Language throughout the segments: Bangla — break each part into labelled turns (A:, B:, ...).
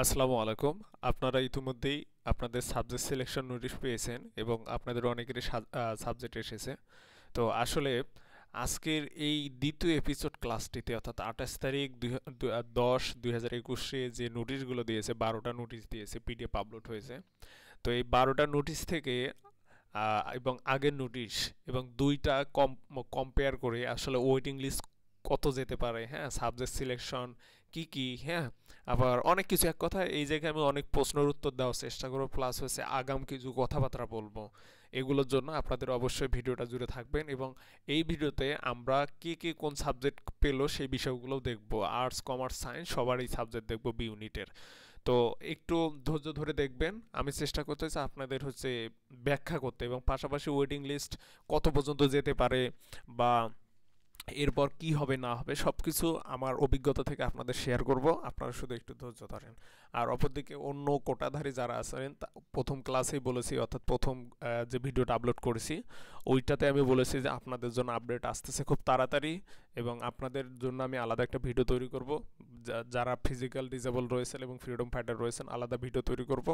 A: আসসালামু আলাইকুম আপনারা ইতিমধ্যেই আপনাদের সাবজেক্ট সিলেকশন নোটিশ পেয়েছেন এবং আপনাদের অনেকেরই সাবজেক্ট এসেছে তো আসলে আজকের এই দ্বিতীয় এপিসোড ক্লাসটিতে অর্থাৎ আঠাশ তারিখ দশ দুই হাজার একুশে যে নোটিশগুলো দিয়েছে বারোটা নোটিশ দিয়েছে পিডিএফ আপলোড হয়েছে তো এই বারোটা নোটিশ থেকে এবং আগের নোটিশ এবং দুইটা কম কম্পেয়ার করে আসলে ওয়েটিং লিস্ট কত যেতে পারে হ্যাঁ সাবজেক্ট সিলেকশন কি কি হ্যাঁ আবার অনেক কিছু এক কথা এই জায়গায় আমি অনেক প্রশ্নের উত্তর দেওয়ার চেষ্টা করবো প্লাস হচ্ছে আগাম কিছু কথাবার্তা বলবো এগুলোর জন্য আপনাদের অবশ্যই ভিডিওটা জুড়ে থাকবেন এবং এই ভিডিওতে আমরা কে কে কোন সাবজেক্ট পেলো সেই বিষয়গুলোও দেখব আর্টস কমার্স সায়েন্স সবারই সাবজেক্ট দেখব বি ইউনিটের তো একটু ধৈর্য ধরে দেখবেন আমি চেষ্টা চাই আপনাদের হচ্ছে ব্যাখ্যা করতে এবং পাশাপাশি ওয়েটিং লিস্ট কত পর্যন্ত যেতে পারে বা এরপর কি হবে না হবে সব কিছু আমার অভিজ্ঞতা থেকে আপনাদের শেয়ার করব আপনারা শুধু একটু ধৈর্য ধরেন আর অপরদিকে অন্য কোটাধারী যারা আছেন প্রথম ক্লাসেই বলেছি অর্থাৎ প্রথম যে ভিডিওটা আপলোড করেছি ওইটাতে আমি বলেছি যে আপনাদের জন্য আপডেট আসতেছে খুব তাড়াতাড়ি এবং আপনাদের জন্য আমি আলাদা একটা ভিডিও তৈরি করব যারা ফিজিক্যাল ডিজেবল রয়েছেন এবং ফ্রিডম ফাইটার রয়েছেন আলাদা ভিডিও তৈরি করব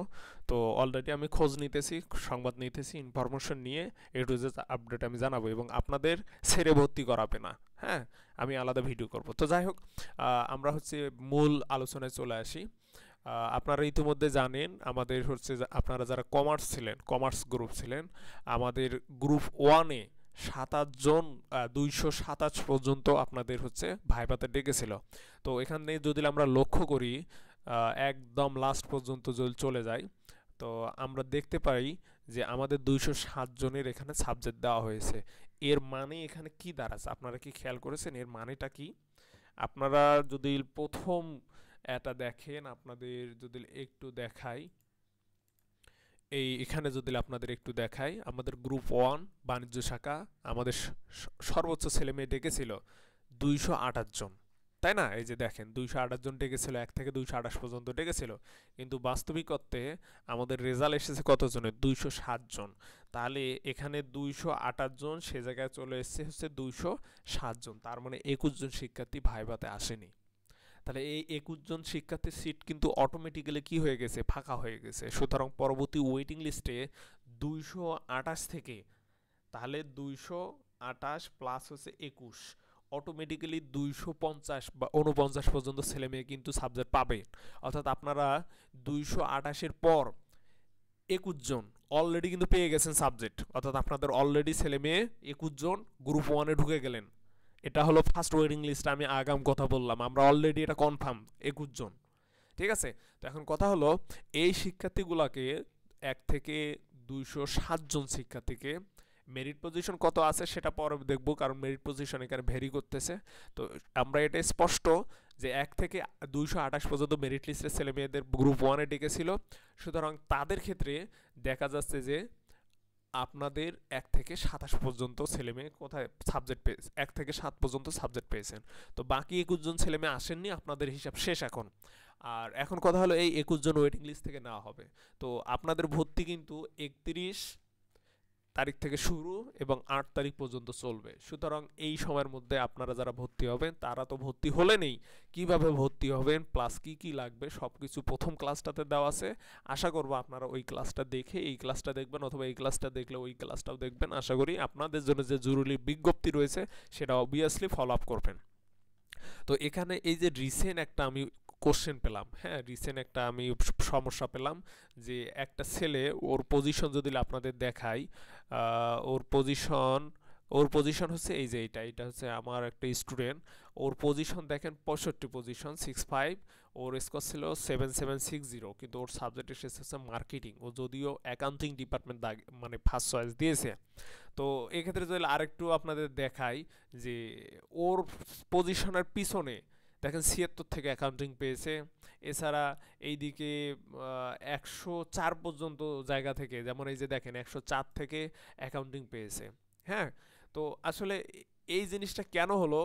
A: তো অলরেডি আমি খোঁজ নিতেছি সংবাদ নিতেছি ইনফরমেশন নিয়ে এ টু জেড আপডেট আমি জানাবো এবং আপনাদের ছেড়ে ভর্তি করাবে না হ্যাঁ আমি আলাদা ভিডিও করব তো যাই হোক আমরা হচ্ছে মূল আলোচনায় চলে আসি আপনারা ইতিমধ্যে জানেন আমাদের হচ্ছে আপনারা যারা কমার্স ছিলেন কমার্স গ্রুপ ছিলেন আমাদের গ্রুপ ওয়ানে সাতাশ জন দুইশো সাতাশ পর্যন্ত আপনাদের হচ্ছে ভাইভাতে ডেকেছিল তো এখানে যদি আমরা লক্ষ্য করি একদম লাস্ট পর্যন্ত যদি চলে যাই তো আমরা দেখতে পাই যে আমাদের দুইশো জনের এখানে সাবজেক্ট দেওয়া হয়েছে এর মানে এখানে কি দাঁড়াচ্ছে আপনারা কি খেয়াল করেছেন এর মানেটা কি আপনারা যদি প্রথম এটা দেখেন আপনাদের যদি একটু দেখাই এই এখানে যদি আপনাদের একটু দেখাই আমাদের গ্রুপ ওয়ান বাণিজ্য শাখা আমাদের সর্বোচ্চ ছেলে মেয়ে ডেকেছিল দুইশো আঠাশ জন তাই না এই যে দেখেন দুইশো আঠাশ জন ডেকেছিল এক থেকে দুইশো আঠাশ পর্যন্ত ডেকেছিল কিন্তু বাস্তবিকত্বে আমাদের রেজাল্ট এসেছে কতজনের দুইশো ষাট জন তাহলে এখানে দুইশো আঠাশ জন সে জায়গায় চলে এসেছে হচ্ছে দুইশো ষাট জন তার মানে একুশ জন শিক্ষার্থী ভাইভাতে আসেনি তাহলে এই একুশ জন শিক্ষার্থীর সিট কিন্তু অটোমেটিক্যালি কি হয়ে গেছে ফাঁকা হয়ে গেছে সুতরাং পরবর্তী ওয়েটিং লিস্টে দুইশো আঠাশ থেকে তাহলে দুইশো আঠাশ প্লাস হচ্ছে একুশ অটোমেটিক্যালি দুইশো পঞ্চাশ বা উনপঞ্চাশ পর্যন্ত ছেলে মেয়ে কিন্তু সাবজেক্ট পাবে অর্থাৎ আপনারা দুইশো আঠাশের পর একুশ জন অলরেডি কিন্তু পেয়ে গেছেন সাবজেক্ট অর্থাৎ আপনাদের অলরেডি ছেলে মেয়ে একুশ জন গ্রুপ ওয়ানে ঢুকে গেলেন এটা হলো ফার্স্ট ওয়েডিং লিস্ট আমি আগাম কথা বললাম আমরা অলরেডি এটা কনফার্ম একুশ জন ঠিক আছে তো এখন কথা হলো এই শিক্ষার্থীগুলোকে এক থেকে দুইশো সাতজন শিক্ষার্থীকে মেরিট পজিশন কত আছে সেটা পরে দেখব কারণ মেরিট পজিশন এখানে ভেরি করতেছে তো আমরা এটা স্পষ্ট যে এক থেকে দুইশো আঠাশ পর্যন্ত মেরিট লিস্টের ছেলে মেয়েদের গ্রুপ ওয়ানে ডেকেছিল সুতরাং তাদের ক্ষেত্রে দেখা যাচ্ছে যে আপনাদের এক থেকে সাতাশ পর্যন্ত ছেলেমেয়ে কোথায় সাবজেক্ট পেয়েছে এক থেকে সাত পর্যন্ত সাবজেক্ট পেয়েছেন তো বাকি একুশ জন ছেলেমেয়ে আসেননি আপনাদের হিসাব শেষ এখন আর এখন কথা হলো এই একুশ জন ওয়েটিং লিস্ট থেকে নেওয়া হবে তো আপনাদের ভর্তি কিন্তু একত্রিশ তারিখ থেকে শুরু এবং আট তারিখ পর্যন্ত চলবে সুতরাং এই সময়ের মধ্যে আপনারা যারা ভর্তি হবেন তারা তো ভর্তি হলেনই কিভাবে ভর্তি হবেন প্লাস কি কি লাগবে সব কিছু প্রথম ক্লাসটাতে দেওয়া আছে আশা করব আপনারা ওই ক্লাসটা দেখে এই ক্লাসটা দেখবেন অথবা এই ক্লাসটা দেখলে ওই ক্লাসটাও দেখবেন আশা করি আপনাদের জন্য যে জরুরি বিজ্ঞপ্তি রয়েছে সেটা অবভিয়াসলি ফলো আপ করবেন তো এখানে এই যে রিসেন্ট একটা আমি কোশ্চেন পেলাম হ্যাঁ রিসেন্ট একটা আমি সমস্যা পেলাম যে একটা ছেলে ওর পজিশন যদি আপনাদের দেখাই ওর পজিশন ওর পজিশন হচ্ছে এই যে এটা এটা হচ্ছে আমার একটা স্টুডেন্ট ওর পজিশন দেখেন পঁয়ষট্টি পজিশন সিক্স ফাইভ ওর স্কোর ছিল সেভেন সেভেন সিক্স জিরো কিন্তু ওর সাবজেক্ট এসেছে হচ্ছে মার্কেটিং ও যদিও অ্যাকাউন্টিং ডিপার্টমেন্ট মানে ফার্স্ট চয়েস দিয়েছে তো এক্ষেত্রে যদি আরেকটু আপনাদের দেখাই যে ওর পজিশনের পিছনে দেখেন ছিয়াত্তর থেকে অ্যাকাউন্টিং পেয়েছে এছাড়া এইদিকে একশো চার পর্যন্ত জায়গা থেকে যেমন এই যে দেখেন একশো চার থেকে অ্যাকাউন্টিং পেয়েছে হ্যাঁ তো আসলে এই জিনিসটা কেন হলো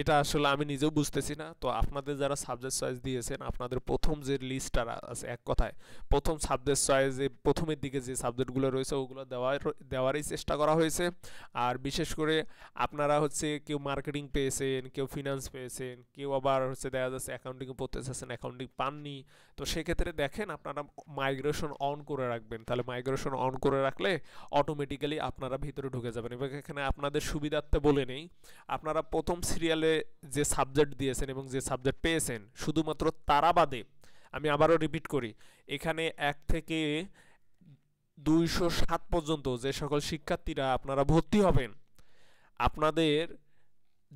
A: এটা আসলে আমি নিজেও বুঝতেছি না তো আপনাদের যারা সাবজেক্ট চয়েস দিয়েছেন আপনাদের প্রথম যে লিস্টটা আছে এক কথায় প্রথম সাবজেক্ট চয়েসে প্রথমের দিকে যে সাবজেক্টগুলো রয়েছে ওগুলো দেওয়ার দেওয়ারই চেষ্টা করা হয়েছে আর বিশেষ করে আপনারা হচ্ছে কেউ মার্কেটিং পেয়েছেন কেউ ফিনান্স পেয়েছেন কেউ আবার হচ্ছে দেখা যাচ্ছে অ্যাকাউন্টিং পড়তে চাচ্ছেন অ্যাকাউন্টিং পাননি তো সেক্ষেত্রে দেখেন আপনারা মাইগ্রেশন অন করে রাখবেন তাহলে মাইগ্রেশন অন করে রাখলে অটোমেটিক্যালি আপনারা ভিতরে ঢুকে যাবেন এবং এখানে আপনাদের সুবিধার্থে বলে নেই আপনারা প্রথম সিরিয়াল সালে যে সাবজেক্ট দিয়েছেন এবং যে সাবজেক্ট পেয়েছেন শুধুমাত্র তারা বাদে আমি আবারও রিপিট করি এখানে এক থেকে দুইশো সাত পর্যন্ত যে সকল শিক্ষার্থীরা আপনারা ভর্তি হবেন আপনাদের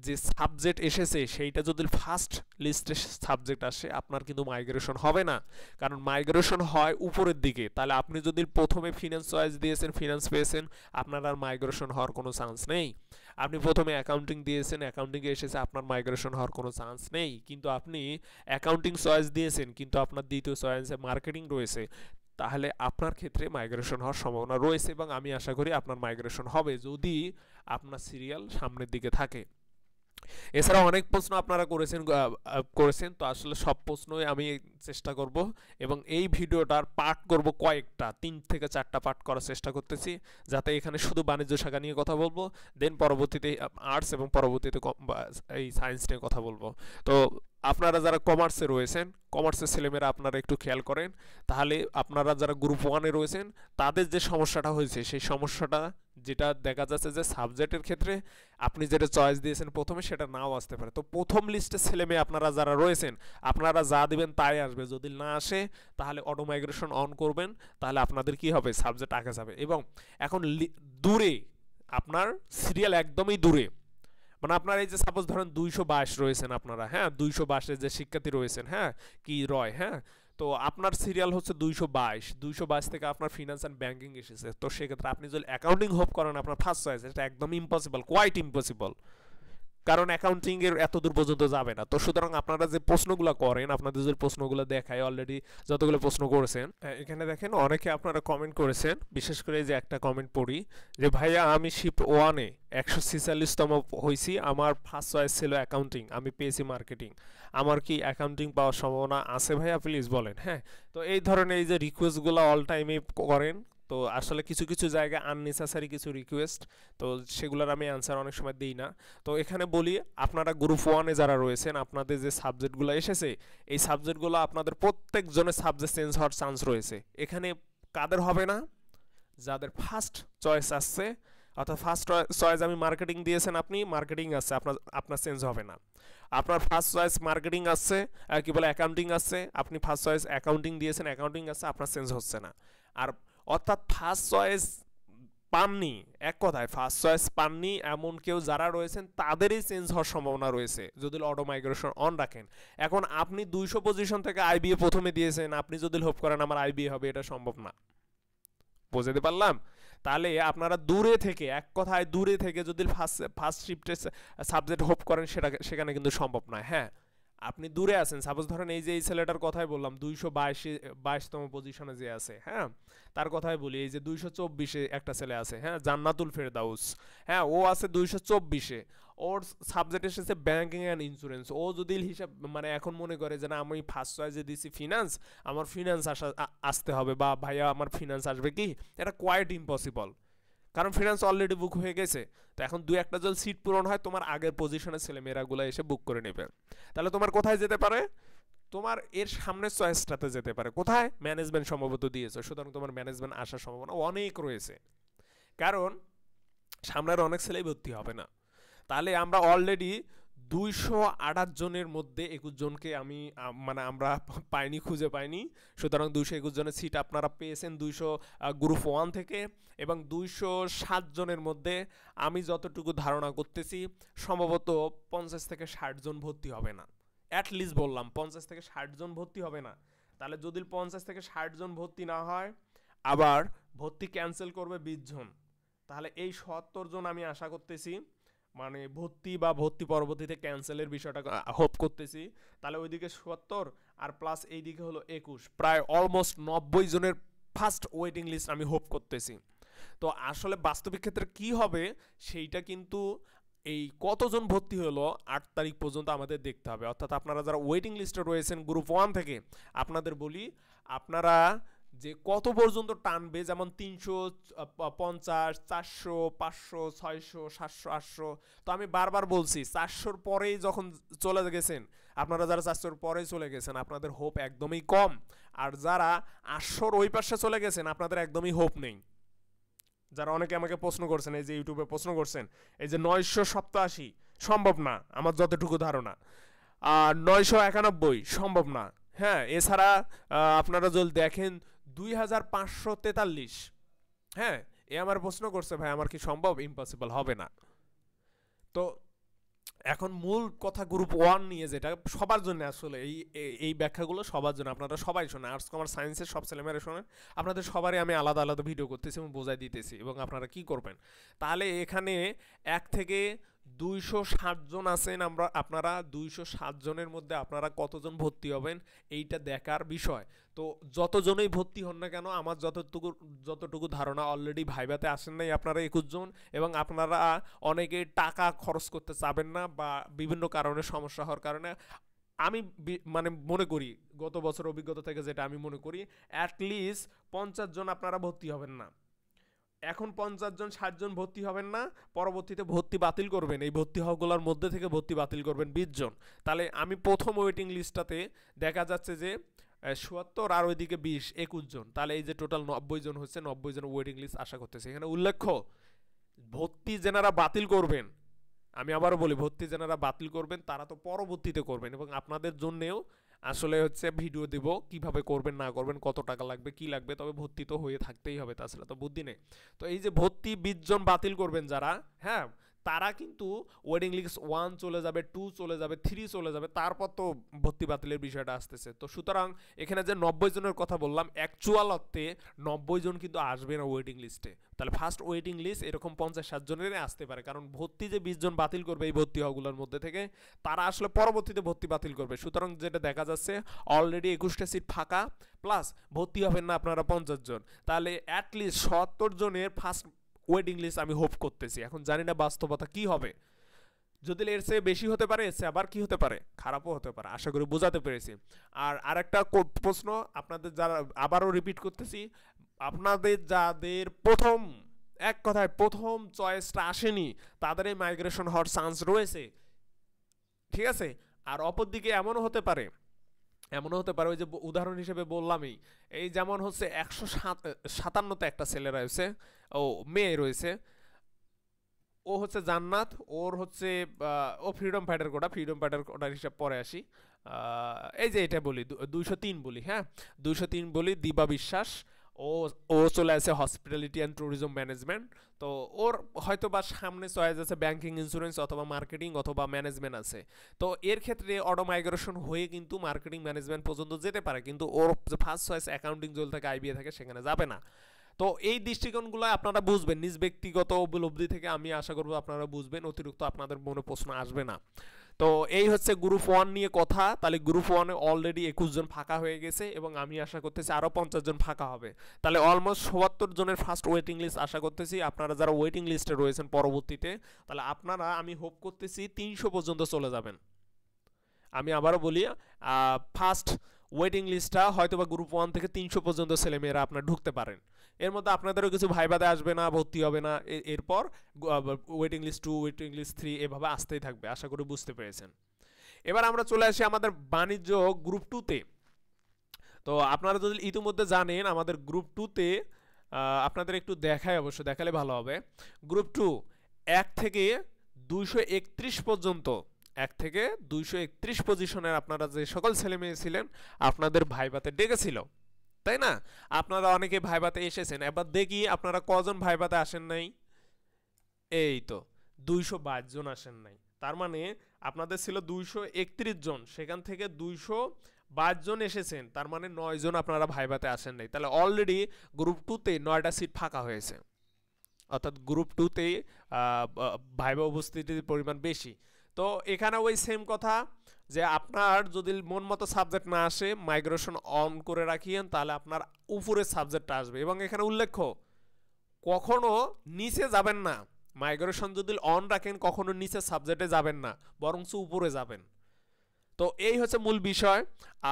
A: যে সাবজেক্ট এসেছে সেইটা যদি ফার্স্ট লিস্টে সাবজেক্ট আসে আপনার কিন্তু মাইগ্রেশন হবে না কারণ মাইগ্রেশন হয় উপরের দিকে তাহলে আপনি যদি প্রথমে ফিনান্স চয়েস দিয়েছেন ফিনান্স পেয়েছেন আপনার আর মাইগ্রেশন হওয়ার কোনো চান্স নেই আপনি প্রথমে অ্যাকাউন্টিং দিয়েছেন অ্যাকাউন্টিংয়ে এসেছে আপনার মাইগ্রেশন হওয়ার কোনো চান্স নেই কিন্তু আপনি অ্যাকাউন্টিং চয়েস দিয়েছেন কিন্তু আপনার দ্বিতীয় চয়েসে মার্কেটিং রয়েছে তাহলে আপনার ক্ষেত্রে মাইগ্রেশন হওয়ার সম্ভাবনা রয়েছে এবং আমি আশা করি আপনার মাইগ্রেশন হবে যদি আপনার সিরিয়াল সামনের দিকে থাকে এছাড়া অনেক প্রশ্ন আপনারা করেছেন করেছেন তো আসলে সব প্রশ্নই আমি চেষ্টা করব এবং এই ভিডিওটার পার্ট করব কয়েকটা তিন থেকে চারটা পার্ট করার চেষ্টা করতেছি যাতে এখানে শুধু বাণিজ্য শাখা নিয়ে কথা বলবো দেন পরবর্তীতে আর্টস এবং পরবর্তীতে এই সায়েন্স নিয়ে কথা বলবো তো আপনারা যারা কমার্সে রয়েছেন কমার্সের ছেলেমেয়েরা আপনারা একটু খেয়াল করেন তাহলে আপনারা যারা গ্রুপ ওয়ানে রয়েছেন তাদের যে সমস্যাটা হয়েছে সেই সমস্যাটা যেটা দেখা যাচ্ছে যে সাবজেক্টের ক্ষেত্রে আপনি যেটা চয়েস দিয়েছেন প্রথমে সেটা নাও আসতে পারে তো প্রথম লিস্টে ছেলেমেয়ে আপনারা যারা রয়েছেন আপনারা যা দেবেন তাই আসবে যদি না আসে তাহলে অটোমাইগ্রেশন অন করবেন তাহলে আপনাদের কি হবে সাবজেক্ট আঁকা যাবে এবং এখন দূরে আপনার সিরিয়াল একদমই দূরে মানে আপনার এই যে সাপোজ ধরেন দুইশো বাইশ রয়েছেন আপনারা হ্যাঁ দুইশো বাইশের যে শিক্ষার্থী রয়েছেন হ্যাঁ কি রয় হ্যাঁ তো আপনার সিরিয়াল হচ্ছে দুইশো বাইশ দুইশো বাইশ থেকে আপনার ফিনান্স অ্যান্ড ব্যাঙ্কিং এসেছে তো সেক্ষেত্রে আপনি যদি অ্যাকাউন্টিং হোপ করেন আপনার ফার্স্ট চয়েস এটা একদম ইম্পসিবল কোয়াইট ইম্পসিবল কারণ অ্যাকাউন্টিং এর এত দূর পর্যন্ত যাবে না তো সুতরাং আপনারা যে প্রশ্নগুলো করেন আপনাদের যে প্রশ্নগুলো দেখায় অলরেডি যতগুলো প্রশ্ন করেছেন এখানে দেখেন অনেকে আপনারা কমেন্ট করেছেন বিশেষ করে যে একটা কমেন্ট পড়ি যে ভাইয়া আমি শিফট ওয়ানে একশো ছিচল্লিশতম হয়েছি আমার ফার্স্ট চয়েস ছিল অ্যাকাউন্টিং আমি পেয়েছি মার্কেটিং আমার কি অ্যাকাউন্টিং পাওয়ার সম্ভাবনা আছে ভাইয়া প্লিজ বলেন হ্যাঁ তো এই ধরনের এই যে রিকোয়েস্টগুলো অল টাইমে করেন তো আসলে কিছু কিছু জায়গা আননেসেসারি কিছু রিকোয়েস্ট তো সেগুলোর আমি অ্যান্সার অনেক সময় দিই না তো এখানে বলি আপনারা গ্রুপ ওয়ানে যারা রয়েছেন আপনাদের যে সাবজেক্টগুলো এসেছে এই সাবজেক্টগুলো আপনাদের প্রত্যেকজনের সাবজেক্ট চেঞ্জ হওয়ার চান্স রয়েছে এখানে কাদের হবে না যাদের ফার্স্ট চয়েস আসছে অর্থাৎ ফার্স্ট চয়েস আমি মার্কেটিং দিয়েছেন আপনি মার্কেটিং আছে আপনার আপনার চেঞ্জ হবে না আপনার ফার্স্ট চয়েস মার্কেটিং আছে কি বলে অ্যাকাউন্টিং আছে আপনি ফার্স্ট চয়েস অ্যাকাউন্টিং দিয়েছেন অ্যাকাউন্টিং আছে আপনার চেঞ্জ হচ্ছে না আর অর্থাৎ ফার্স্ট চয়েস পাননি এক কথায় ফার্স্ট চয়েস পাননি এমন কেউ যারা রয়েছেন তাদেরই চেঞ্জ হওয়ার সম্ভাবনা রয়েছে যদি অটো মাইগ্রেশন অন রাখেন এখন আপনি দুইশো পজিশন থেকে আইবিএ প্রথমে দিয়েছেন আপনি যদি হোপ করেন আমার আইবিএ হবে এটা সম্ভব না বোঝাতে পারলাম তাহলে আপনারা দূরে থেকে এক কথায় দূরে থেকে যদি ফার্স্ট ফার্স্ট শিফটের সাবজেক্ট হোপ করেন সেটা সেখানে কিন্তু সম্ভব নয় হ্যাঁ আপনি দূরে আছেন সাপোজ ধরেন এই যে এই ছেলেটার কথাই বললাম দুইশো বাইশে বাইশতম পজিশনে যে আছে হ্যাঁ তার কথাই বলি এই যে দুইশো চব্বিশে একটা ছেলে আছে হ্যাঁ জান্নাতুল ফেরদাউস হ্যাঁ ও আছে দুইশো চব্বিশে ওর সাবজেক্ট এসেছে ব্যাঙ্কিং অ্যান্ড ইন্স্যুরেন্স ও যদি হিসাব মানে এখন মনে করে যে না আমি ফার্স্ট চয়েসে দিছি ফিনান্স আমার ফিনান্স আসা আসতে হবে বা ভাইয়া আমার ফিনান্স আসবে কি এটা কোয়াইট ইম্পসিবল কারণ ফিনান্স অলরেডি বুক হয়ে গেছে তো এখন দু একটা যদি সিট পূরণ হয় তোমার আগের পজিশনে ছেলেমেয়েরাগুলো এসে বুক করে নেবে তাহলে তোমার কোথায় যেতে পারে তোমার এর সামনের চয়েসটাতে যেতে পারে কোথায় ম্যানেজমেন্ট সম্ভবত দিয়েছে সুতরাং তোমার ম্যানেজমেন্ট আসার সম্ভাবনা অনেক রয়েছে কারণ সামনের অনেক ছেলেই ভর্তি হবে না তাহলে আমরা অলরেডি দুইশো আট জনের মধ্যে একুশ জনকে আমি মানে আমরা পাইনি খুঁজে পাইনি সুতরাং দুইশো একুশ জনের সিট আপনারা পেয়েছেন দুইশো গ্রুপ ওয়ান থেকে এবং দুইশো সাত জনের মধ্যে আমি যতটুকু ধারণা করতেছি সম্ভবত পঞ্চাশ থেকে ষাট জন ভর্তি হবে না অ্যাটলিস্ট বললাম পঞ্চাশ থেকে ষাট জন ভর্তি হবে না তাহলে যদি পঞ্চাশ থেকে ষাট জন ভর্তি না হয় আবার ভর্তি ক্যান্সেল করবে বিশ জন তাহলে এই সত্তর জন আমি আশা করতেছি মানে ভর্তি বা ভর্তি পরবর্তীতে ক্যান্সেলের বিষয়টা হোপ করতেছি তাহলে ওইদিকে সত্তর আর প্লাস এই দিকে হলো একুশ প্রায় অলমোস্ট নব্বই জনের ফার্স্ট ওয়েটিং লিস্ট আমি হোপ করতেছি তো আসলে বাস্তবিক ক্ষেত্রে কি হবে সেইটা কিন্তু এই কতজন ভর্তি হলো আট তারিখ পর্যন্ত আমাদের দেখতে হবে অর্থাৎ আপনারা যারা ওয়েটিং লিস্টে রয়েছেন গ্রুপ ওয়ান থেকে আপনাদের বলি আপনারা যে কত পর্যন্ত টানবে যেমন তিনশো পঞ্চাশ চারশো পাঁচশো ছয়শো সাতশো আটশো তো আমি বারবার বলছি চারশোর পরেই যখন চলে গেছেন আপনারা যারা চারশোর পরেই চলে গেছেন আপনাদের হোপ একদমই কম আর যারা আটশোর ওই পাশে চলে গেছেন আপনাদের একদমই হোপ নেই যারা অনেকে আমাকে প্রশ্ন করছেন এই যে ইউটিউবে প্রশ্ন করছেন এই যে নয়শো সপ্তাশি সম্ভব না আমার যতটুকু ধারণা আর নয়শো একানব্বই সম্ভব না হ্যাঁ এছাড়া আপনারা যদি দেখেন দুই হাজার পাঁচশো তেতাল্লিশ হ্যাঁ এ আমার প্রশ্ন করছে ভাই আমার কি সম্ভব ইম্পসিবল হবে না তো এখন মূল কথা গ্রুপ ওয়ান নিয়ে যেটা সবার জন্য আসলে এই এই ব্যাখ্যাগুলো সবার জন্য আপনারা সবাই শোনেন আর্টস কমার্স সায়েন্সের সব ছেলেমেয়েরা শোনেন আপনাদের সবারই আমি আলাদা আলাদা ভিডিও করতেছি এবং বোঝাই দিতেছি এবং আপনারা কি করবেন তাহলে এখানে এক থেকে দুইশো জন আছেন আমরা আপনারা দুইশো জনের মধ্যে আপনারা কতজন ভর্তি হবেন এইটা দেখার বিষয় তো যতজনেই ভর্তি হন না কেন আমার যতটুকু যতটুকু ধারণা অলরেডি ভাইভাতে আসেন নাই আপনারা একুশ জন এবং আপনারা অনেকে টাকা খরচ করতে চাবেন না বা বিভিন্ন কারণে সমস্যা হওয়ার কারণে আমি মানে মনে করি গত বছর অভিজ্ঞতা থেকে যেটা আমি মনে করি অ্যাটলিস্ট পঞ্চাশ জন আপনারা ভর্তি হবেন না এখন পঞ্চাশ জন ষাটজন ভর্তি হবেন না পরবর্তীতে ভর্তি বাতিল করবেন এই ভর্তি হওয়াগুলোর মধ্যে থেকে ভর্তি বাতিল করবেন বিশ জন তাহলে আমি প্রথম ওয়েটিং লিস্টটাতে দেখা যাচ্ছে যে সুয়াত্তর আর ওইদিকে বিশ একুশ জন তাহলে এই যে টোটাল নব্বই জন হচ্ছে নব্বই জন ওয়েটিং লিস্ট আশা করতেছে এখানে উল্লেখ্য ভর্তি যেনারা বাতিল করবেন আমি আবারও বলি ভর্তি যেনারা বাতিল করবেন তারা তো পরবর্তীতে করবেন এবং আপনাদের জন্যেও আসলে হচ্ছে ভিডিও দেব কিভাবে করবেন না করবেন কত টাকা লাগবে কি লাগবে তবে ভর্তি তো হয়ে থাকতেই হবে তাছাড়া তো বুদ্ধি নেই তো এই যে ভর্তি বিশজন বাতিল করবেন যারা হ্যাঁ তারা কিন্তু ওয়েডিং লিস্ট ওয়ান চলে যাবে টু চলে যাবে থ্রি চলে যাবে তারপর তো ভর্তি বাতিলের বিষয়টা আসতেছে তো সুতরাং এখানে যে নব্বই জনের কথা বললাম অ্যাকচুয়াল অর্থে নব্বই জন কিন্তু আসবে না ওয়েটিং লিস্টে তাহলে ফার্স্ট ওয়েটিং লিস্ট এরকম পঞ্চাশ ষাট জনের আসতে পারে কারণ ভর্তি যে বিশ জন বাতিল করবে এই ভর্তি হওয়াগুলোর মধ্যে থেকে তারা আসলে পরবর্তীতে ভর্তি বাতিল করবে সুতরাং যেটা দেখা যাচ্ছে অলরেডি একুশটা সিট ফাঁকা প্লাস ভর্তি হবেন না আপনারা পঞ্চাশ জন তাহলে অ্যাটলিস্ট সত্তর জনের ফার্স্ট ওয়েডিং লিস্ট আমি হোপ করতেছি এখন জানি না বাস্তবতা কি হবে যদি এর চেয়ে বেশি হতে পারে এর আবার কি হতে পারে খারাপও হতে পারে আশা করি বোঝাতে পেরেছি আর আরেকটা প্রশ্ন আপনাদের যারা আবারও রিপিট করতেছি আপনাদের যাদের প্রথম এক কথায় প্রথম চয়েসটা আসেনি তাদের এই মাইগ্রেশন হওয়ার চান্স রয়েছে ঠিক আছে আর অপরদিকে এমনও হতে পারে এমনও হতে পারে যে উদাহরণ হিসেবে বললামই এই যেমন হচ্ছে একশো সাতান্নতে একটা ছেলে রয়েছে ও মেয়ে রয়েছে ও হচ্ছে জান্নাত ওর হচ্ছে ও freedom fighter quota freedom fighter কোটার হিসাবে পরে আসি এই যে এটা বলি দুইশো তিন বলি হ্যাঁ দুইশো তিন বলি দিবা বিশ্বাস ও ও চলে আসে হসপিটালিটি অ্যান্ড ট্যুরিজম ম্যানেজমেন্ট তো ওর হয়তো বা সামনে চয়েস আছে ব্যাংকিং ইন্স্যুরেন্স অথবা মার্কেটিং অথবা ম্যানেজমেন্ট আছে তো এর ক্ষেত্রে অটো মাইগ্রেশন হয়ে কিন্তু মার্কেটিং ম্যানেজমেন্ট পর্যন্ত যেতে পারে কিন্তু ওর যে ফার্স্ট চয়েস অ্যাকাউন্টিং জল থাকে আইবিএ থাকে সেখানে যাবে না তো এই দৃষ্টিকোণগুলো আপনারা বুঝবেন নিজ ব্যক্তিগত উপলব্ধি থেকে আমি আশা করবো আপনারা বুঝবেন অতিরিক্ত আপনাদের মনে প্রশ্ন আসবে না তো এই হচ্ছে গ্রুপ ওয়ান নিয়ে কথা তাহলে গ্রুপ ওয়ানে অলরেডি একুশ জন ফাঁকা হয়ে গেছে এবং আমি আশা করতেছি আরও পঞ্চাশ জন ফাঁকা হবে তাহলে অলমোস্ট সবাত্তর জনের ফার্স্ট ওয়েটিং লিস্ট আশা করতেছি আপনারা যারা ওয়েটিং লিস্টে রয়েছেন পরবর্তীতে তাহলে আপনারা আমি হোপ করতেছি তিনশো পর্যন্ত চলে যাবেন আমি আবারও বলি ফার্স্ট ওয়েটিং লিস্টটা হয়তো বা গ্রুপ ওয়ান থেকে তিনশো পর্যন্ত ছেলেমেয়েরা আপনার ঢুকতে পারেন এর মধ্যে আপনাদেরও কিছু ভাইবাদে আসবে না ভর্তি হবে না এরপর waiting list two waiting list three এভাবে আসতেই থাকবে আশা করি বুঝতে পেরেছেন এবার আমরা চলে আসি আমাদের বাণিজ্য গ্রুপ টুতে তো আপনারা যদি ইতিমধ্যে জানেন আমাদের গ্রুপ টুতে আপনাদের একটু দেখায় অবশ্য দেখালে ভালো হবে গ্রুপ টু এক থেকে দুইশো পর্যন্ত এক থেকে দুইশো একত্রিশ পজিশনের আপনারা যে সকল ছেলে মেয়ে ছিলেন আপনাদের ভাইবাতে ডেকেছিল তাই না আপনারা অনেকে ভাইবাতে এসেছেন এবার দেখি আপনারা কজন ভাইবাতে আসেন নাই এই তো দুইশো বাইশ জন আসেন নাই তার মানে আপনাদের ছিল দুইশো একত্রিশ জন সেখান থেকে দুইশো বাইশ জন এসেছেন তার মানে নয় জন আপনারা ভাইবাতে আসেন নাই তাহলে অলরেডি গ্রুপ টুতে নয়টা সিট ফাঁকা হয়েছে অর্থাৎ গ্রুপ টুতে ভাইবা উপস্থিতির পরিমাণ বেশি তো এখানে ওই সেম কথা যে আপনার যদি মন মতো সাবজেক্ট না আসে মাইগ্রেশন অন করে রাখিয়েন তাহলে আপনার উপরের সাবজেক্টটা আসবে এবং এখানে উল্লেখ্য কখনো নিচে যাবেন না মাইগ্রেশন যদি অন রাখেন কখনো নিচে সাবজেক্টে যাবেন না বরঞ্চ উপরে যাবেন তো এই হচ্ছে মূল বিষয়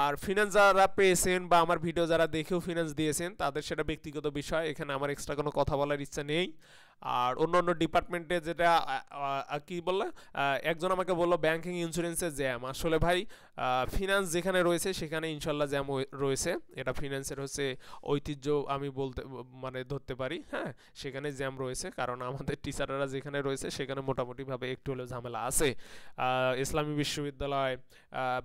A: আর ফিনান্স যারা পেয়েছেন বা আমার ভিডিও যারা দেখেও ফিনান্স দিয়েছেন তাদের সেটা ব্যক্তিগত বিষয় এখানে আমার এক্সট্রা কোনো কথা বলার ইচ্ছা নেই আর অন্য অন্য ডিপার্টমেন্টে যেটা কি বললে একজন আমাকে বললো ব্যাংকিং ইন্স্যুরেন্সের জ্যাম আসলে ভাই ফিনান্স যেখানে রয়েছে সেখানে ইনশাল্লাহ জ্যাম রয়েছে এটা ফিনান্সের হচ্ছে ঐতিহ্য আমি বলতে মানে ধরতে পারি হ্যাঁ সেখানে জ্যাম রয়েছে কারণ আমাদের টিচাররা যেখানে রয়েছে সেখানে মোটামুটিভাবে একটু হলেও ঝামেলা আছে ইসলামী বিশ্ববিদ্যালয়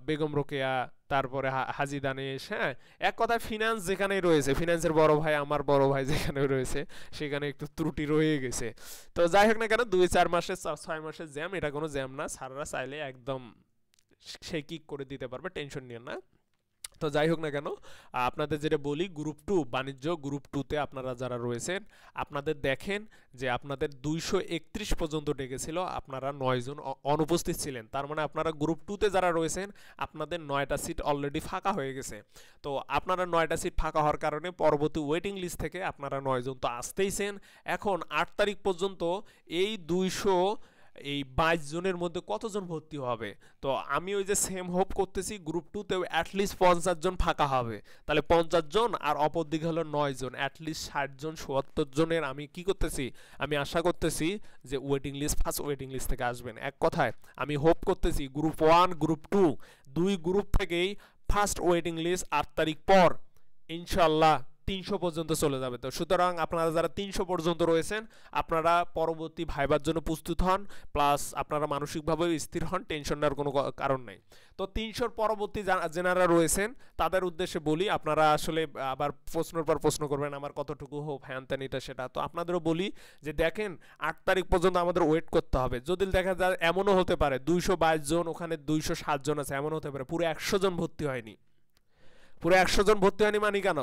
A: বেগম রোকেয়া তারপরে হাজি দানেশ হ্যাঁ এক কথায় ফিনান্স যেখানেই রয়েছে ফিনান্সের বড় ভাই আমার বড় ভাই যেখানে রয়েছে সেখানে একটু ত্রুটি রয়ে গেছে তো যাই হোক না কেন দুই চার মাসের ছয় মাসের জ্যাম এটা কোনো জ্যাম না সাররা চাইলে একদম সে কিক করে দিতে পারবে টেনশন নিয়ে না তো যাই হোক না কেন আপনাদের যেটা বলি গ্রুপ টু বাণিজ্য গ্রুপ টুতে আপনারা যারা রয়েছেন আপনাদের দেখেন যে আপনাদের দুইশো একত্রিশ পর্যন্ত ডেকেছিল আপনারা নয়জন অনুপস্থিত ছিলেন তার মানে আপনারা গ্রুপ টুতে যারা রয়েছেন আপনাদের নয়টা সিট অলরেডি ফাঁকা হয়ে গেছে তো আপনারা নয়টা সিট ফাঁকা হওয়ার কারণে পরবর্তী ওয়েটিং লিস্ট থেকে আপনারা নয়জন তো আসতেইছেন এখন আট তারিখ পর্যন্ত এই দুইশো এই বাইশ জনের মধ্যে কতজন ভর্তি হবে তো আমি ওই যে সেম হোপ করতেছি গ্রুপ টুতেও অ্যাটলিস্ট পঞ্চাশ জন ফাঁকা হবে তাহলে পঞ্চাশ জন আর অপরদিকে হলো নয় জন অ্যাটলিস্ট ষাট জন সত্তর জনের আমি কি করতেছি আমি আশা করতেছি যে waiting list first waiting list থেকে আসবেন এক কথায় আমি হোপ করতেছি গ্রুপ ওয়ান গ্রুপ টু দুই গ্রুপ থেকেই ফার্স্ট ওয়েটিং লিস্ট আট তারিখ পর ইনশাল্লাহ তিনশো পর্যন্ত চলে যাবে তো সুতরাং আপনারা যারা তিনশো পর্যন্ত রয়েছেন আপনারা পরবর্তী ভাইবার জন্য প্রস্তুত হন প্লাস আপনারা মানসিকভাবে স্থির হন টেনশন নেওয়ার কোনো কারণ নেই তো তিনশোর পরবর্তী যেনারা রয়েছেন তাদের উদ্দেশ্যে বলি আপনারা আসলে আবার প্রশ্নের পর প্রশ্ন করবেন আমার কতটুকু হোক হ্যান ত্যান এটা সেটা তো আপনাদেরও বলি যে দেখেন আট তারিখ পর্যন্ত আমাদের ওয়েট করতে হবে যদি দেখা যায় এমনও হতে পারে দুইশো বাইশ জন ওখানে দুইশো সাতজন জন আছে এমনও হতে পারে পুরো একশো জন ভর্তি হয়নি পুরো একশো জন ভর্তি হয়নি মানে কেন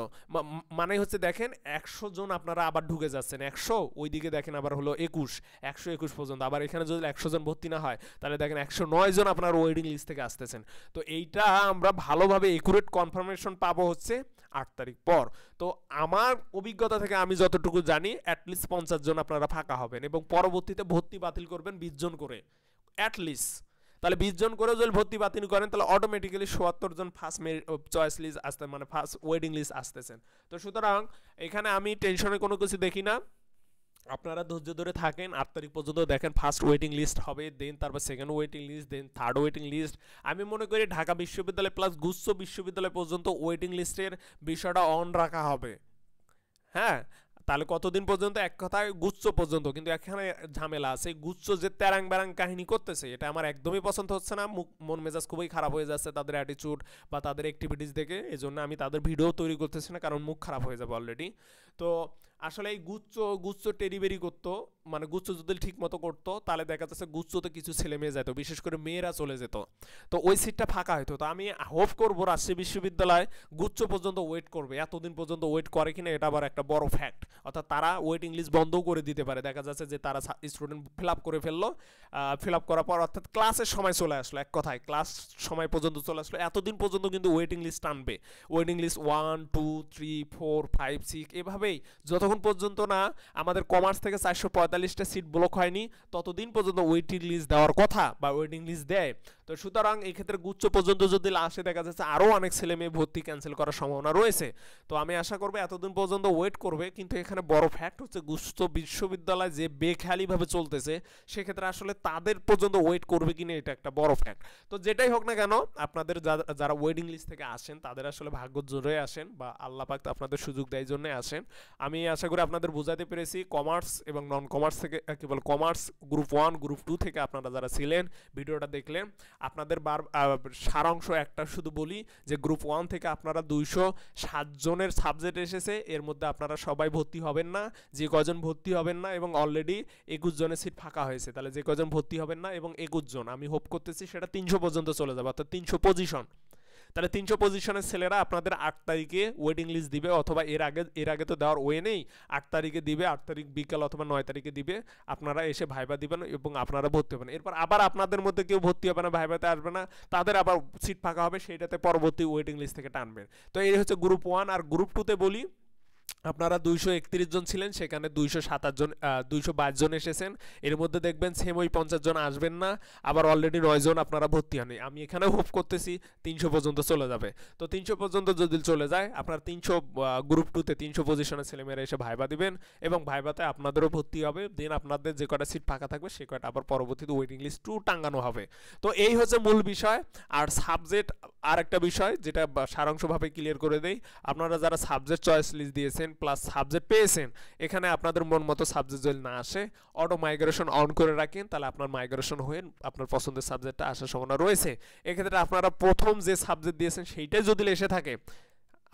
A: মানে হচ্ছে দেখেন একশো জন আপনারা আবার ঢুকে যাচ্ছেন একশো ওইদিকে দেখেন আবার হলো একুশ একশো একুশ পর্যন্ত আবার এখানে যদি একশো জন ভর্তি না হয় তাহলে দেখেন একশো নয় জন আপনার ওয়েডিং লিস্ট থেকে আসতেছেন তো এইটা আমরা ভালোভাবে একুরেট কনফার্মেশন পাবো হচ্ছে আট তারিখ পর তো আমার অভিজ্ঞতা থেকে আমি যতটুকু জানি অ্যাটলিস্ট পঞ্চাশ জন আপনারা ফাঁকা হবেন এবং পরবর্তীতে ভর্তি বাতিল করবেন বিশ জন করে অ্যাটলিস্ট তাহলে বিশ জন করে যদি ভর্তি বাতিল করেন তাহলে অটোমেটিক্যালি সোয়াত্তর জন ফার্স্ট মেরি চয়েস লিস্ট আসতে মানে ফার্স্ট ওয়েডিং লিস্ট আসতেছেন তো সুতরাং এখানে আমি টেনশনের কোনো কিছু দেখি না আপনারা ধৈর্য ধরে থাকেন আট তারিখ পর্যন্ত দেখেন ফার্স্ট ওয়েটিং লিস্ট হবে দেন তারপর second waiting list then third waiting list আমি মনে করি ঢাকা বিশ্ববিদ্যালয় প্লাস গুচ্ছ বিশ্ববিদ্যালয় পর্যন্ত ওয়েটিং লিস্টের বিষয়টা অন রাখা হবে হ্যাঁ তাহলে কতদিন পর্যন্ত এক কথা গুচ্ছ পর্যন্ত কিন্তু এখানে ঝামেলা আছে গুচ্ছ যে তেরাং বেরাং কাহিনী করতেছে এটা আমার একদমই পছন্দ হচ্ছে না মুখ মন মেজাজ খুবই খারাপ হয়ে যাচ্ছে তাদের অ্যাটিচিউড বা তাদের অ্যাক্টিভিটিস দেখে এই আমি তাদের ভিডিও তৈরি করতেছি না কারণ মুখ খারাপ হয়ে যাবে অলরেডি তো আসলে এই গুচ্ছ গুচ্ছ টেরিবেরি করতো মানে গুচ্ছ যদি ঠিক মতো করতো তাহলে দেখা যাচ্ছে গুচ্ছতে কিছু ছেলে মেয়ে যেত বিশেষ করে মেয়েরা চলে যেত তো ওই সিটটা ফাঁকা হইতো তো আমি হোপ করবো রাজশাহী বিশ্ববিদ্যালয় গুচ্ছ পর্যন্ত ওয়েট করবে এতদিন পর্যন্ত ওয়েট করে কিনা এটা আবার একটা বড় ফ্যাক্ট অর্থাৎ তারা ওয়েটিং লিস্ট বন্ধও করে দিতে পারে দেখা যাচ্ছে যে তারা স্টুডেন্ট ফিল আপ করে ফেললো ফিল আপ করার পর অর্থাৎ ক্লাসের সময় চলে আসলো এক কথায় ক্লাস সময় পর্যন্ত চলে আসলো এতদিন পর্যন্ত কিন্তু ওয়েটিং লিস্ট টানবে waiting list one two three four five six এভাবে হবেই যতক্ষণ পর্যন্ত না আমাদের কমার্স থেকে চারশো পঁয়তাল্লিশটা সিট ব্লক হয়নি ততদিন পর্যন্ত ওয়েটিং লিস্ট দেওয়ার কথা বা ওয়েটিং লিস্ট দেয় তো সুতরাং এক্ষেত্রে গুচ্ছ পর্যন্ত যদি লাস্টে দেখা যাচ্ছে আরও অনেক ছেলে মেয়ে ভর্তি ক্যান্সেল করার সম্ভাবনা রয়েছে তো আমি আশা করবো এতদিন পর্যন্ত ওয়েট করবে কিন্তু এখানে বড় ফ্যাক্ট হচ্ছে গুচ্ছ বিশ্ববিদ্যালয় যে বেখেয়ালিভাবে চলতেছে সেক্ষেত্রে আসলে তাদের পর্যন্ত ওয়েট করবে কিনা এটা একটা বড় ফ্যাক্ট তো যেটাই হোক না কেন আপনাদের যারা ওয়েটিং লিস্ট থেকে আসেন তাদের আসলে ভাগ্য জোরে আসেন বা আল্লাপাক আপনাদের সুযোগ দেয় জন্যে আসেন আমি আশা করি আপনাদের বোঝাতে পেরেছি কমার্স এবং নন কমার্স থেকে কি বল commerce group one group two থেকে আপনারা যারা ছিলেন ভিডিওটা দেখলেন আপনাদের বার সারাংশ একটা শুধু বলি যে গ্রুপ ওয়ান থেকে আপনারা দুইশো সাতজনের সাবজেক্ট এসেছে এর মধ্যে আপনারা সবাই ভর্তি হবেন না যে কজন ভর্তি হবেন না এবং অলরেডি একুশ জনের সিট ফাঁকা হয়েছে তাহলে যে কজন ভর্তি হবেন না এবং একুশ জন আমি হোপ করতেছি সেটা তিনশো পর্যন্ত চলে যাবে অর্থাৎ তিনশো পজিশন তাহলে তিনশো পজিশনের ছেলেরা আপনাদের আট তারিখে ওয়েটিং লিস্ট দিবে অথবা এর আগে এর আগে তো দেওয়ার ওয়ে নেই আট তারিখে দিবে আট তারিখ বিকাল অথবা নয় তারিখে দিবে আপনারা এসে ভাইবা দিবেন এবং আপনারা ভর্তি হবেন এরপর আবার আপনাদের মধ্যে কেউ ভর্তি হবে না ভাইবাতে আসবে না তাদের আবার সিট ফাঁকা হবে সেইটাতে পরবর্তী ওয়েটিং লিস্ট থেকে টানবেন তো এই হচ্ছে গ্রুপ ওয়ান আর গ্রুপ টুতে বলি আপনারা দুইশো একত্রিশ জন ছিলেন সেখানে দুইশো সাতাশ জন দুইশো বাইশ জন এসেছেন এর মধ্যে দেখবেন সেম ওই পঞ্চাশ জন আসবেন না আবার অলরেডি নয়জন আপনারা ভর্তি হননি আমি এখানে হোপ করতেছি তিনশো পর্যন্ত চলে যাবে তো তিনশো পর্যন্ত যদি চলে যায় আপনার তিনশো গ্রুপ টুতে তিনশো পজিশনের ছেলেমেয়েরা এসে ভাইবা দিবেন এবং ভাইবাতে আপনাদেরও ভর্তি হবে দেন আপনাদের যে কটা সিট ফাঁকা থাকবে সে কটা আবার পরবর্তীতে ওয়েটিং লিস্ট টু টাঙ্গানো হবে তো এই হচ্ছে মূল বিষয় আর সাবজেক্ট আর একটা বিষয় যেটা সারাংশভাবে ক্লিয়ার করে দেয় আপনারা যারা সাবজেক্ট চয়েস লিস্ট দিয়েছেন পেয়েছেন প্লাস সাবজেক্ট পেয়েছেন এখানে আপনাদের মন মতো সাবজেক্ট যদি না আসে অটো মাইগ্রেশন অন করে রাখেন তাহলে আপনার মাইগ্রেশন হয়ে আপনার পছন্দের সাবজেক্টটা আসার সম্ভাবনা রয়েছে এক্ষেত্রে আপনারা প্রথম যে সাবজেক্ট দিয়েছেন সেইটাই যদি এসে থাকে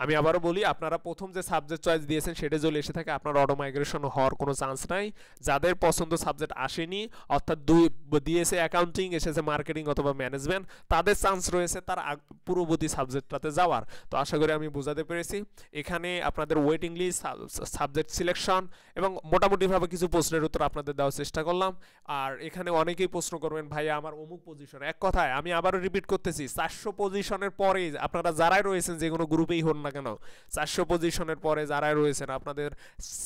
A: আমি আবারও বলি আপনারা প্রথম যে সাবজেক্ট চয়েস দিয়েছেন সেটা যদি এসে থাকে আপনার অটো মাইগ্রেশন হওয়ার কোনো চান্স নাই যাদের পছন্দ সাবজেক্ট আসেনি অর্থাৎ দুই দিয়েছে অ্যাকাউন্টিং এসেছে মার্কেটিং অথবা ম্যানেজমেন্ট তাদের চান্স রয়েছে তার পূর্ববর্তী সাবজেক্টটাতে যাওয়ার তো আশা করি আমি বোঝাতে পেরেছি এখানে আপনাদের ওয়েটিং লিস্ট সাবজেক্ট সিলেকশন এবং মোটামুটিভাবে কিছু প্রশ্নের উত্তর আপনাদের দেওয়ার চেষ্টা করলাম আর এখানে অনেকেই প্রশ্ন করবেন ভাই আমার অমুক পজিশন এক কথায় আমি আবারও রিপিট করতেছি চারশো পজিশনের পরে আপনারা যারাই রয়েছেন যে কোনো গ্রুপেই হন না কেন চারশো পজিশনের পরে যারা রয়েছেন আপনাদের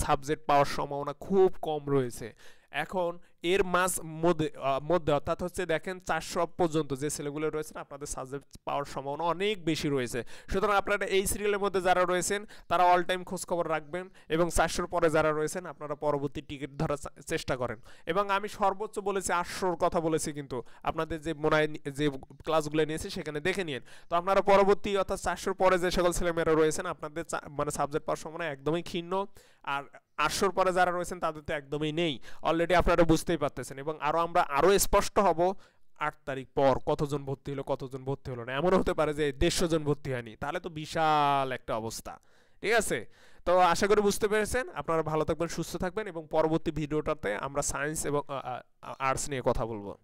A: সাবজেক্ট পাওয়ার সম্ভাবনা খুব কম রয়েছে এখন এর মাঝ মধ্যে মধ্যে অর্থাৎ হচ্ছে দেখেন চারশো পর্যন্ত যে ছেলেগুলো রয়েছেন আপনাদের সাবজেক্ট পাওয়ার সম্ভাবনা অনেক বেশি রয়েছে সুতরাং আপনারা এই সিরিয়ালের মধ্যে যারা রয়েছেন তারা অল টাইম খোঁজখবর রাখবেন এবং চারশোর পরে যারা রয়েছেন আপনারা পরবর্তী টিকিট ধরার চেষ্টা করেন এবং আমি সর্বোচ্চ বলেছি আটশোর কথা বলেছি কিন্তু আপনাদের যে মনে যে ক্লাসগুলো নিয়েছি সেখানে দেখে নিন তো আপনারা পরবর্তী অর্থাৎ চারশোর পরে যে সকল ছেলেমেয়েরা রয়েছেন আপনাদের মানে সাবজেক্ট পাওয়ার সম্ভাবনা একদমই ক্ষীণ আর আসর পরে যারা রয়েছেন তাদের তো একদমই নেই অলরেডি আপনারা বুঝতেই পারতেছেন এবং আরও আমরা আরও স্পষ্ট হব আট তারিখ পর কতজন ভর্তি হলো কতজন ভর্তি হলো না এমনও হতে পারে যে দেড়শো জন ভর্তি হয়নি তাহলে তো বিশাল একটা অবস্থা ঠিক আছে তো আশা করি বুঝতে পেরেছেন আপনারা ভালো থাকবেন সুস্থ থাকবেন এবং পরবর্তী ভিডিওটাতে আমরা সায়েন্স এবং আর্টস নিয়ে কথা বলবো